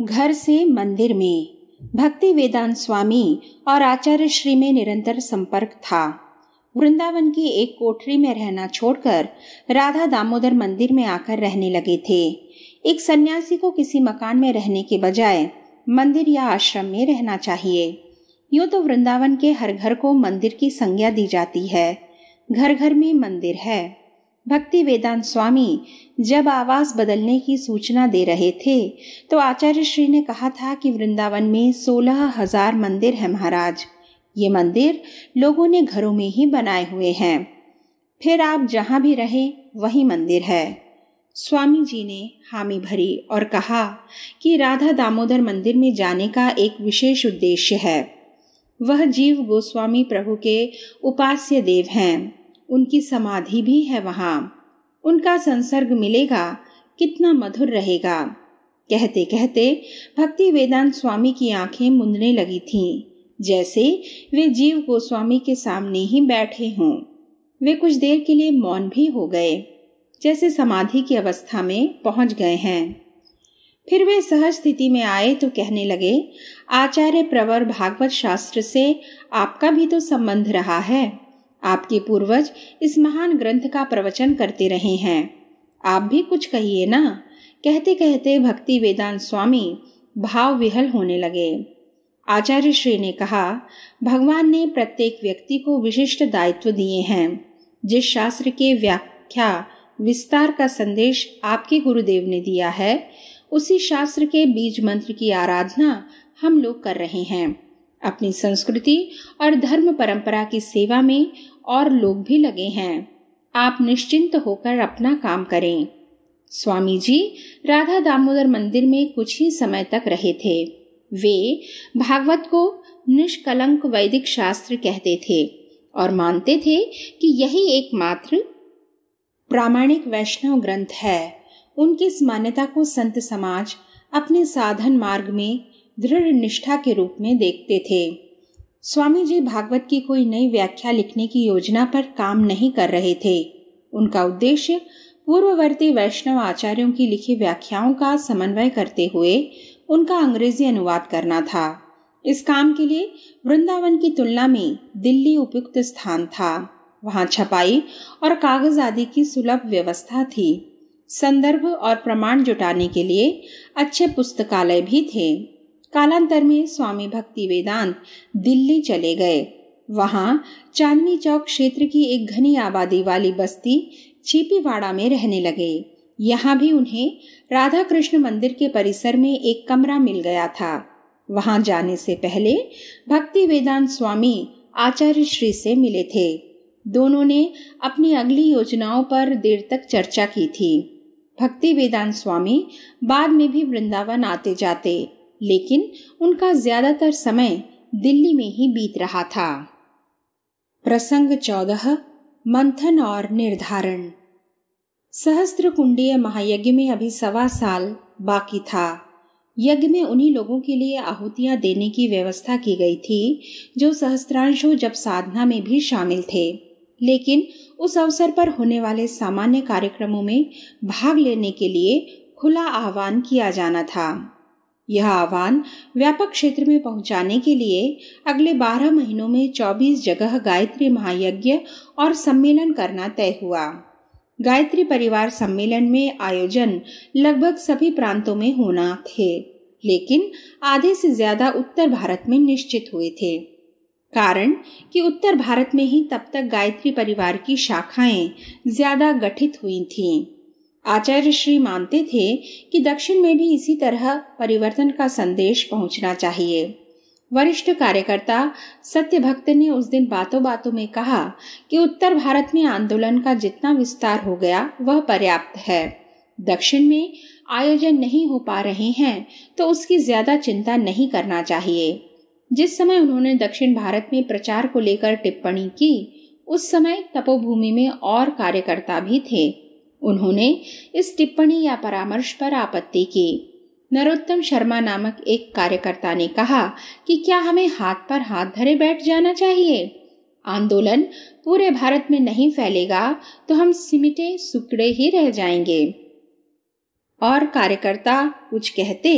घर से मंदिर में भक्ति वेदांत स्वामी और आचार्य श्री में निरंतर संपर्क था वृंदावन की एक कोठरी में रहना छोड़कर राधा दामोदर मंदिर में आकर रहने लगे थे एक सन्यासी को किसी मकान में रहने के बजाय मंदिर या आश्रम में रहना चाहिए यूं तो वृंदावन के हर घर को मंदिर की संज्ञा दी जाती है घर घर में मंदिर है भक्ति वेदांत स्वामी जब आवास बदलने की सूचना दे रहे थे तो आचार्य श्री ने कहा था कि वृंदावन में सोलह हजार मंदिर हैं महाराज ये मंदिर लोगों ने घरों में ही बनाए हुए हैं फिर आप जहाँ भी रहे वही मंदिर है स्वामी जी ने हामी भरी और कहा कि राधा दामोदर मंदिर में जाने का एक विशेष उद्देश्य है वह जीव गोस्वामी प्रभु के उपास्य देव हैं उनकी समाधि भी है वहाँ उनका संसर्ग मिलेगा कितना मधुर रहेगा कहते कहते भक्ति वेदांत स्वामी की आंखें मुंदने लगी थीं, जैसे वे जीव गोस्वामी के सामने ही बैठे हों वे कुछ देर के लिए मौन भी हो गए जैसे समाधि की अवस्था में पहुंच गए हैं फिर वे सहज स्थिति में आए तो कहने लगे आचार्य प्रवर भागवत शास्त्र से आपका भी तो संबंध रहा है आपके पूर्वज इस महान ग्रंथ का प्रवचन करते रहे हैं आप भी कुछ कहिए ना कहते कहते भक्ति वेदांत स्वामी भाव विहल होने लगे आचार्य श्री ने कहा भगवान ने प्रत्येक व्यक्ति को विशिष्ट दायित्व दिए हैं जिस शास्त्र के व्याख्या विस्तार का संदेश आपके गुरुदेव ने दिया है उसी शास्त्र के बीज मंत्र की आराधना हम लोग कर रहे हैं अपनी संस्कृति और धर्म परंपरा की सेवा में और लोग भी लगे हैं आप निश्चिंत होकर अपना काम करें स्वामी जी राधा दामोदर मंदिर में कुछ ही समय तक रहे थे वे भागवत को निष्कलंक वैदिक शास्त्र कहते थे और मानते थे कि यही एकमात्र प्रामाणिक वैष्णव ग्रंथ है उनकी इस मान्यता को संत समाज अपने साधन मार्ग में दृढ़ निष्ठा के रूप में देखते थे स्वामी जी भागवत की कोई नई व्याख्या लिखने की योजना पर काम नहीं कर रहे थे उनका उद्देश्य पूर्ववर्ती वैष्णव आचार्यों की लिखी व्याख्याओं का समन्वय करते हुए उनका अंग्रेजी अनुवाद करना था इस काम के लिए वृंदावन की तुलना में दिल्ली उपयुक्त स्थान था वहां छपाई और कागज आदि की सुलभ व्यवस्था थी संदर्भ और प्रमाण जुटाने के लिए अच्छे पुस्तकालय भी थे कालांतर में स्वामी भक्ति वेदांत दिल्ली चले गए वहां चांदनी चौक क्षेत्र की एक घनी आबादी वाली बस्ती छिपीवाड़ा में रहने लगे यहाँ भी उन्हें राधा कृष्ण मंदिर के परिसर में एक कमरा मिल गया था वहां जाने से पहले भक्ति वेदांत स्वामी आचार्य श्री से मिले थे दोनों ने अपनी अगली योजनाओं पर देर तक चर्चा की थी भक्ति वेदांत स्वामी बाद में भी वृंदावन आते जाते लेकिन उनका ज्यादातर समय दिल्ली में ही बीत रहा था प्रसंग चौदह मंथन और निर्धारण सहस्त्र कुंडीय महायज्ञ में अभी सवा साल बाकी था यज्ञ में उन्हीं लोगों के लिए आहुतियां देने की व्यवस्था की गई थी जो सहस्त्रांशो जब साधना में भी शामिल थे लेकिन उस अवसर पर होने वाले सामान्य कार्यक्रमों में भाग लेने के लिए खुला आह्वान किया जाना था यह आह्वान व्यापक क्षेत्र में पहुंचाने के लिए अगले 12 महीनों में 24 जगह गायत्री महायज्ञ और सम्मेलन करना तय हुआ गायत्री परिवार सम्मेलन में आयोजन लगभग सभी प्रांतों में होना थे लेकिन आधे से ज्यादा उत्तर भारत में निश्चित हुए थे कारण कि उत्तर भारत में ही तब तक गायत्री परिवार की शाखाएं ज्यादा गठित हुई थीं आचार्य श्री मानते थे कि दक्षिण में भी इसी तरह परिवर्तन का संदेश पहुंचना चाहिए वरिष्ठ कार्यकर्ता सत्य भक्त ने उस दिन बातों बातों में कहा कि उत्तर भारत में आंदोलन का जितना विस्तार हो गया वह पर्याप्त है दक्षिण में आयोजन नहीं हो पा रहे हैं तो उसकी ज्यादा चिंता नहीं करना चाहिए जिस समय उन्होंने दक्षिण भारत में प्रचार को लेकर टिप्पणी की उस समय तपोभूमि में और कार्यकर्ता भी थे उन्होंने इस टिप्पणी या परामर्श पर आपत्ति की नरोत्तम शर्मा नामक एक कार्यकर्ता ने कहा कि क्या हमें हाथ पर हाथ धरे बैठ जाना चाहिए आंदोलन पूरे भारत में नहीं फैलेगा तो हम सिमटे सुकड़े ही रह जाएंगे और कार्यकर्ता कुछ कहते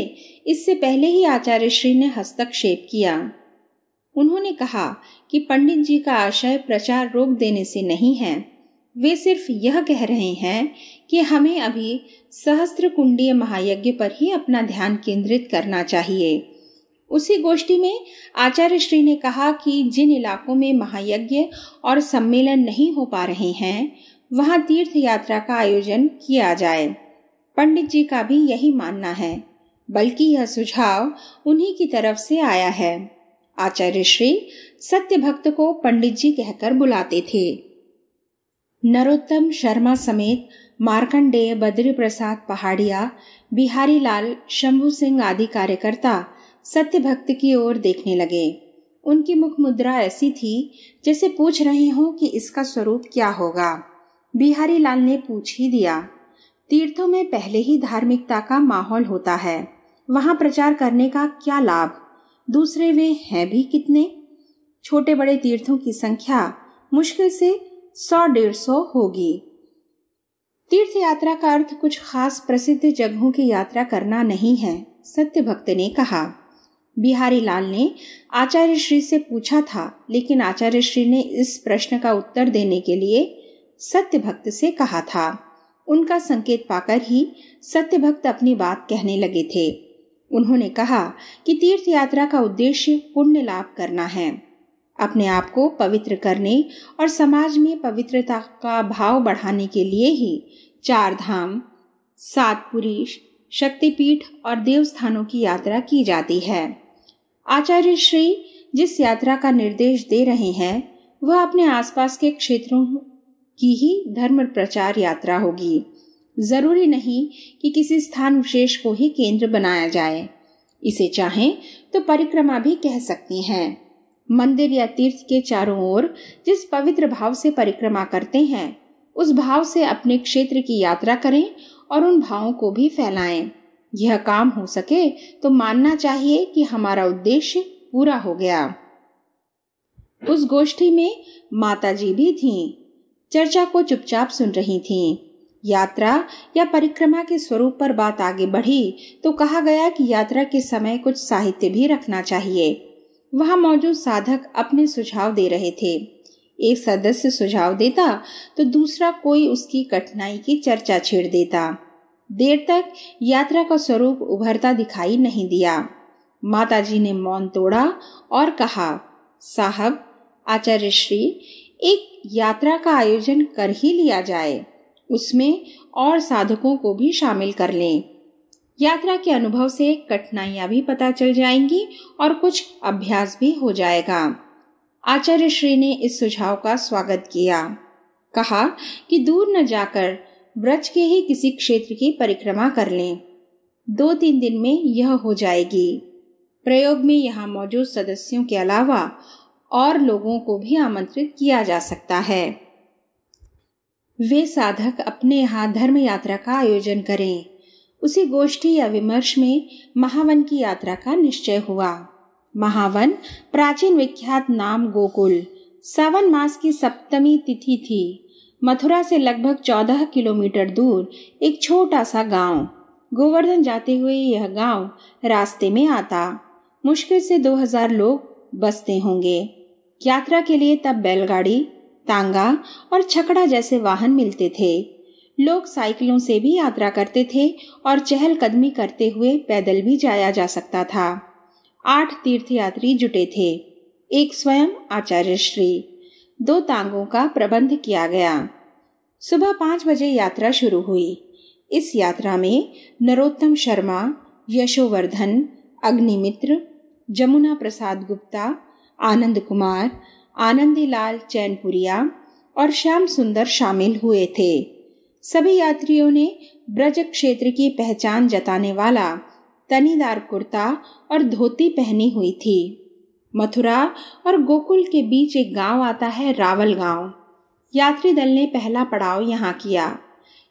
इससे पहले ही आचार्य श्री ने हस्तक्षेप किया उन्होंने कहा कि पंडित जी का आशय प्रचार रोक देने से नहीं है वे सिर्फ यह कह रहे हैं कि हमें अभी सहस्त्र कुंडीय महायज्ञ पर ही अपना ध्यान केंद्रित करना चाहिए उसी गोष्ठी में आचार्य श्री ने कहा कि जिन इलाकों में महायज्ञ और सम्मेलन नहीं हो पा रहे हैं वहां तीर्थ यात्रा का आयोजन किया जाए पंडित जी का भी यही मानना है बल्कि यह सुझाव उन्हीं की तरफ से आया है आचार्य श्री सत्य भक्त को पंडित जी कहकर बुलाते थे नरोत्तम शर्मा समेत मार्कंडेय बद्री प्रसाद पहाड़िया बिहारी लाल शंभू सिंह आदि कार्यकर्ता सत्य भक्त की ओर देखने लगे उनकी मुख मुद्रा ऐसी थी जैसे पूछ रहे हों कि इसका स्वरूप क्या होगा बिहारी लाल ने पूछ ही दिया तीर्थों में पहले ही धार्मिकता का माहौल होता है वहां प्रचार करने का क्या लाभ दूसरे वे हैं भी कितने छोटे बड़े तीर्थों की संख्या मुश्किल से सौ डेढ़ सौ होगी तीर्थ यात्रा का अर्थ कुछ खास प्रसिद्ध जगहों की यात्रा करना नहीं है सत्य भक्त ने कहा बिहारी लाल ने आचार्य श्री से पूछा था लेकिन आचार्य श्री ने इस प्रश्न का उत्तर देने के लिए सत्य भक्त से कहा था उनका संकेत पाकर ही सत्य भक्त अपनी बात कहने लगे थे उन्होंने कहा कि तीर्थ यात्रा का उद्देश्य पुण्य लाभ करना है अपने आप को पवित्र करने और समाज में पवित्रता का भाव बढ़ाने के लिए ही चार धाम सात पुरुष शक्तिपीठ और देवस्थानों की यात्रा की जाती है आचार्य श्री जिस यात्रा का निर्देश दे रहे हैं वह अपने आसपास के क्षेत्रों की ही धर्म प्रचार यात्रा होगी जरूरी नहीं कि किसी स्थान विशेष को ही केंद्र बनाया जाए इसे चाहें तो परिक्रमा भी कह सकती हैं मंदिर या तीर्थ के चारों ओर जिस पवित्र भाव से परिक्रमा करते हैं उस भाव से अपने क्षेत्र की यात्रा करें और उन भावों को भी फैलाएं। यह काम हो सके तो मानना चाहिए कि हमारा उद्देश्य पूरा हो गया उस गोष्ठी में माताजी भी थीं। चर्चा को चुपचाप सुन रही थीं। यात्रा या परिक्रमा के स्वरूप पर बात आगे बढ़ी तो कहा गया कि यात्रा के समय कुछ साहित्य भी रखना चाहिए वहां मौजूद साधक अपने सुझाव दे रहे थे एक सदस्य सुझाव देता तो दूसरा कोई उसकी कठिनाई की चर्चा छेड़ देता देर तक यात्रा का स्वरूप उभरता दिखाई नहीं दिया माताजी ने मौन तोड़ा और कहा साहब आचार्य श्री एक यात्रा का आयोजन कर ही लिया जाए उसमें और साधकों को भी शामिल कर लें यात्रा के अनुभव से कठिनाइयां भी पता चल जाएंगी और कुछ अभ्यास भी हो जाएगा आचार्य श्री ने इस सुझाव का स्वागत किया कहा कि दूर न जाकर ब्रज के ही किसी क्षेत्र की परिक्रमा कर लें दो तीन दिन में यह हो जाएगी प्रयोग में यहाँ मौजूद सदस्यों के अलावा और लोगों को भी आमंत्रित किया जा सकता है वे साधक अपने यहाँ धर्म यात्रा का आयोजन करें उसी गोष्ठी या विमर्श में महावन की यात्रा का निश्चय हुआ महावन प्राचीन विख्यात नाम गोकुल सावन मास की सप्तमी तिथि थी मथुरा से लगभग चौदह किलोमीटर दूर एक छोटा सा गांव गोवर्धन जाते हुए यह गांव रास्ते में आता मुश्किल से 2000 लोग बसते होंगे यात्रा के लिए तब बैलगाड़ी तांगा और छकड़ा जैसे वाहन मिलते थे लोग साइकिलों से भी यात्रा करते थे और चहलकदमी करते हुए पैदल भी जाया जा सकता था आठ तीर्थयात्री जुटे थे एक स्वयं आचार्य श्री दो तांगों का प्रबंध किया गया सुबह पाँच बजे यात्रा शुरू हुई इस यात्रा में नरोत्तम शर्मा यशोवर्धन अग्निमित्र जमुना प्रसाद गुप्ता आनंद कुमार आनंदीलाल चैनपुरिया और श्याम सुंदर शामिल हुए थे सभी यात्रियों ने ब्रज क्षेत्र की पहचान जताने वाला तनीदार कुर्ता और धोती पहनी हुई थी मथुरा और गोकुल के बीच एक गांव आता है रावल गांव यात्री दल ने पहला पड़ाव यहाँ किया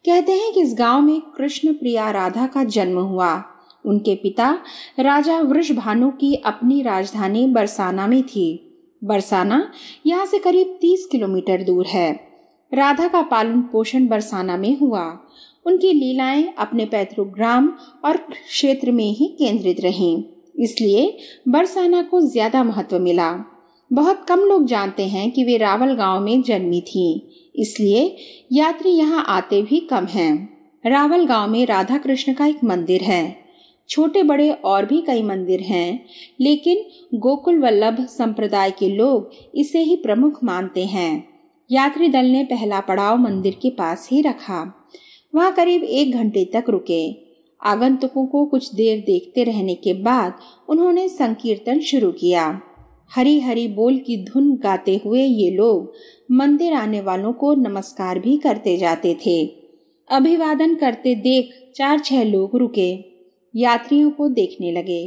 कहते हैं कि इस गांव में कृष्ण प्रिया राधा का जन्म हुआ उनके पिता राजा वृषभानु की अपनी राजधानी बरसाना में थी बरसाना यहाँ से करीब 30 किलोमीटर दूर है राधा का पालन पोषण बरसाना में हुआ उनकी लीलाएं अपने पैतृक ग्राम और क्षेत्र में ही केंद्रित रहीं इसलिए बरसाना को ज्यादा महत्व मिला बहुत कम लोग जानते हैं कि वे रावल गांव में जन्मी थीं इसलिए यात्री यहाँ आते भी कम हैं रावल गांव में राधा कृष्ण का एक मंदिर है छोटे बड़े और भी कई मंदिर हैं लेकिन गोकुल वल्लभ संप्रदाय के लोग इसे ही प्रमुख मानते हैं यात्री दल ने पहला पड़ाव मंदिर के पास ही रखा वहां करीब एक घंटे तक रुके आगंतुकों को कुछ देर देखते रहने के बाद उन्होंने संकीर्तन शुरू किया हरी हरी बोल की धुन गाते हुए ये लोग मंदिर आने वालों को नमस्कार भी करते जाते थे अभिवादन करते देख चार छह लोग रुके यात्रियों को देखने लगे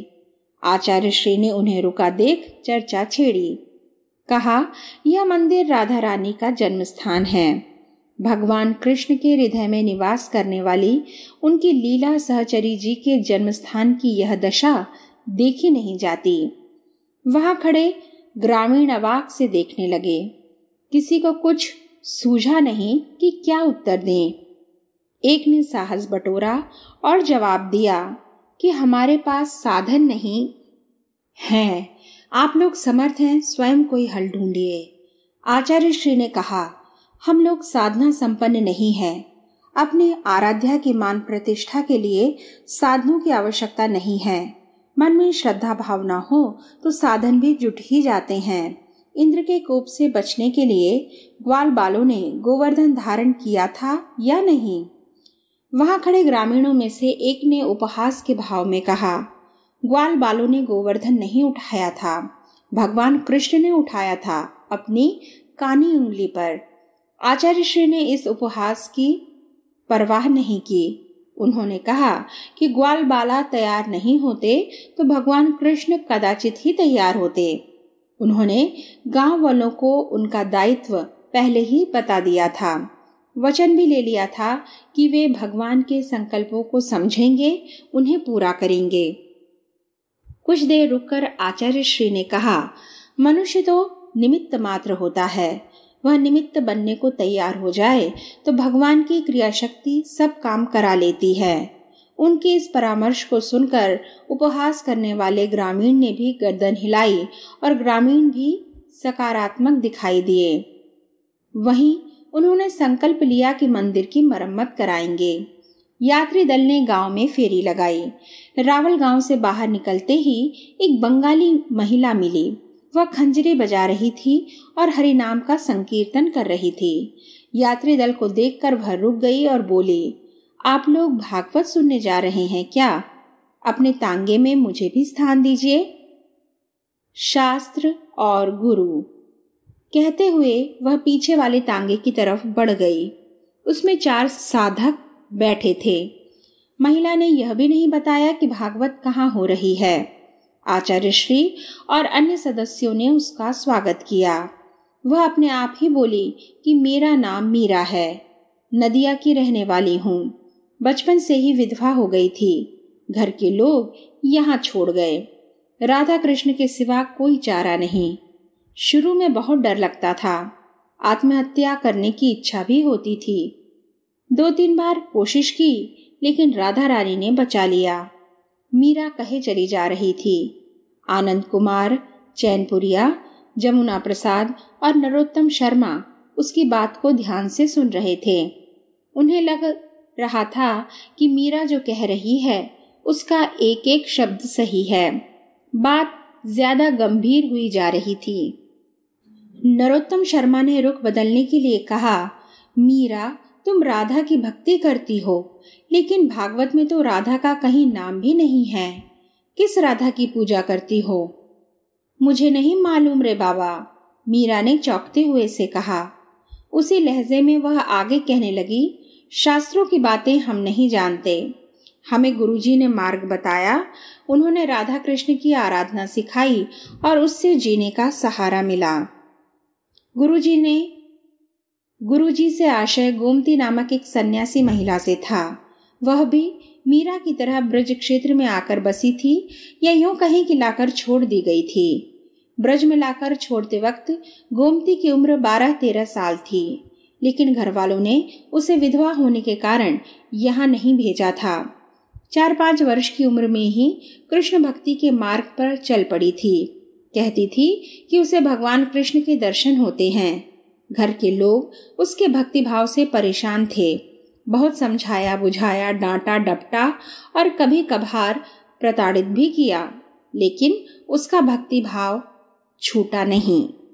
आचार्य श्री ने उन्हें रुका देख चर्चा छेड़ी कहा यह मंदिर राधा रानी का जन्म स्थान है भगवान कृष्ण के हृदय में निवास करने वाली उनकी लीला सहचरी जी के जन्म स्थान की यह दशा देखी नहीं जाती वहां खड़े ग्रामीण अवाक से देखने लगे किसी को कुछ सूझा नहीं कि क्या उत्तर दें एक ने साहस बटोरा और जवाब दिया कि हमारे पास साधन नहीं है आप लोग समर्थ हैं स्वयं कोई हल ढूंढिए आचार्य श्री ने कहा हम लोग साधना संपन्न नहीं है अपने आराध्या की मान प्रतिष्ठा के लिए साधनों की आवश्यकता नहीं है मन में श्रद्धा भावना हो तो साधन भी जुट ही जाते हैं इंद्र के कोप से बचने के लिए ग्वाल बालों ने गोवर्धन धारण किया था या नहीं वहां खड़े ग्रामीणों में से एक ने उपहास के भाव में कहा ग्वाल बालों ने गोवर्धन नहीं उठाया था भगवान कृष्ण ने उठाया था अपनी कानी उंगली पर आचार्य श्री ने इस उपहास की परवाह नहीं की उन्होंने कहा कि ग्वाल बाला तैयार नहीं होते तो भगवान कृष्ण कदाचित ही तैयार होते उन्होंने गांव वालों को उनका दायित्व पहले ही बता दिया था वचन भी ले लिया था कि वे भगवान के संकल्पों को समझेंगे उन्हें पूरा करेंगे कुछ देर रुककर आचार्य श्री ने कहा मनुष्य तो निमित्त मात्र होता है वह निमित्त बनने को तैयार हो जाए तो भगवान की क्रिया शक्ति सब काम करा लेती है उनके इस परामर्श को सुनकर उपहास करने वाले ग्रामीण ने भी गर्दन हिलाई और ग्रामीण भी सकारात्मक दिखाई दिए वहीं उन्होंने संकल्प लिया कि मंदिर की मरम्मत कराएंगे यात्री दल ने गांव में फेरी लगाई रावल गांव से बाहर निकलते ही एक बंगाली महिला मिली वह खंजरे बजा रही थी और हरिनाम का संकीर्तन कर रही थी यात्री दल को देखकर वह रुक गई और बोली आप लोग भागवत सुनने जा रहे हैं क्या अपने तांगे में मुझे भी स्थान दीजिए शास्त्र और गुरु कहते हुए वह पीछे वाले तांगे की तरफ बढ़ गई उसमें चार साधक बैठे थे महिला ने यह भी नहीं बताया कि भागवत कहाँ हो रही है आचार्य श्री और अन्य सदस्यों ने उसका स्वागत किया वह अपने आप ही बोली कि मेरा नाम मीरा है नदिया की रहने वाली हूँ बचपन से ही विधवा हो गई थी घर के लोग यहाँ छोड़ गए राधा कृष्ण के सिवा कोई चारा नहीं शुरू में बहुत डर लगता था आत्महत्या करने की इच्छा भी होती थी दो तीन बार कोशिश की लेकिन राधा रानी ने बचा लिया मीरा कहे चली जा रही थी आनंद कुमार चैनपुरिया जमुना प्रसाद और नरोत्तम शर्मा उसकी बात को ध्यान से सुन रहे थे उन्हें लग रहा था कि मीरा जो कह रही है उसका एक एक शब्द सही है बात ज्यादा गंभीर हुई जा रही थी नरोत्तम शर्मा ने रुख बदलने के लिए कहा मीरा तुम राधा की भक्ति करती हो लेकिन भागवत में तो राधा का कहीं नाम भी नहीं है किस राधा की पूजा करती हो मुझे नहीं मालूम रे बाबा मीरा ने चौंकते हुए से कहा उसी लहजे में वह आगे कहने लगी शास्त्रों की बातें हम नहीं जानते हमें गुरुजी ने मार्ग बताया उन्होंने राधा कृष्ण की आराधना सिखाई और उससे जीने का सहारा मिला गुरुजी ने गुरुजी से आशय गोमती नामक एक सन्यासी महिला से था वह भी मीरा की तरह ब्रज क्षेत्र में आकर बसी थी या यूं कहीं कि लाकर छोड़ दी गई थी ब्रज में लाकर छोड़ते वक्त गोमती की उम्र बारह तेरह साल थी लेकिन घर वालों ने उसे विधवा होने के कारण यहाँ नहीं भेजा था चार पाँच वर्ष की उम्र में ही कृष्ण भक्ति के मार्ग पर चल पड़ी थी कहती थी कि उसे भगवान कृष्ण के दर्शन होते हैं घर के लोग उसके भक्तिभाव से परेशान थे बहुत समझाया बुझाया डांटा डपटा और कभी कभार प्रताड़ित भी किया लेकिन उसका भक्तिभाव छूटा नहीं